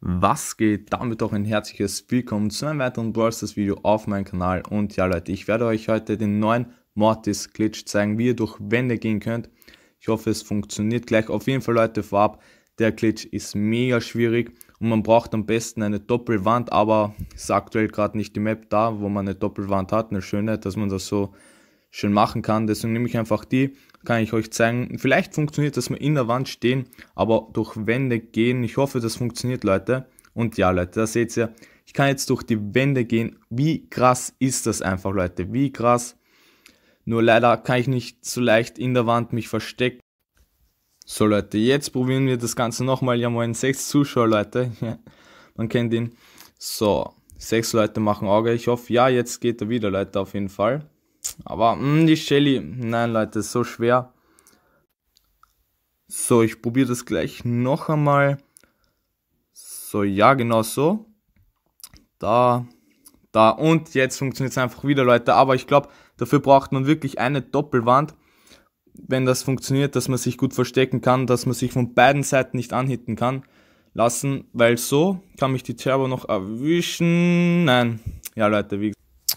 Was geht? Damit auch ein herzliches Willkommen zu einem weiteren Brawl Stars Video auf meinem Kanal. Und ja Leute, ich werde euch heute den neuen Mortis Glitch zeigen, wie ihr durch Wände gehen könnt. Ich hoffe, es funktioniert gleich. Auf jeden Fall Leute, vorab, der Glitch ist mega schwierig und man braucht am besten eine Doppelwand, aber ist aktuell gerade nicht die Map da, wo man eine Doppelwand hat, eine schöne, dass man das so schön machen kann. Deswegen nehme ich einfach die, kann ich euch zeigen. Vielleicht funktioniert das mal in der Wand stehen, aber durch Wände gehen. Ich hoffe, das funktioniert, Leute. Und ja, Leute, da seht ihr, ich kann jetzt durch die Wände gehen. Wie krass ist das einfach, Leute? Wie krass. Nur leider kann ich nicht so leicht in der Wand mich verstecken. So Leute, jetzt probieren wir das Ganze nochmal. Ja moin, sechs Zuschauer Leute. man kennt ihn. So, sechs Leute machen Auge. Ich hoffe, ja, jetzt geht er wieder Leute auf jeden Fall. Aber mh, hm, die Shelly, nein Leute, ist so schwer. So, ich probiere das gleich noch einmal. So, ja, genau so. Da, da und jetzt funktioniert es einfach wieder, Leute. Aber ich glaube, dafür braucht man wirklich eine Doppelwand, wenn das funktioniert, dass man sich gut verstecken kann, dass man sich von beiden Seiten nicht anhitten kann lassen, weil so kann mich die Turbo noch erwischen. Nein, ja Leute, wie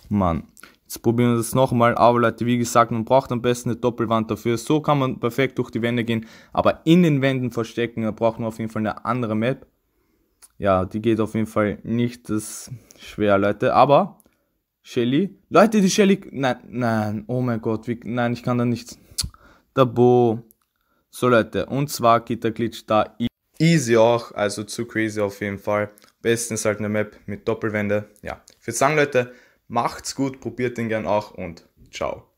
Mann. Jetzt probieren wir das nochmal. Aber Leute, wie gesagt, man braucht am besten eine Doppelwand dafür. So kann man perfekt durch die Wände gehen. Aber in den Wänden verstecken, da braucht man auf jeden Fall eine andere Map. Ja, die geht auf jeden Fall nicht das schwer, Leute. Aber Shelly. Leute, die Shelly. Nein, nein. Oh mein Gott. Wie, nein, ich kann da nichts. Der Bo. So, Leute. Und zwar geht der Glitch da easy auch. Also zu crazy auf jeden Fall. Bestens halt eine Map mit Doppelwände. Ja. Ich würde sagen, Leute Macht's gut, probiert den gern auch und ciao.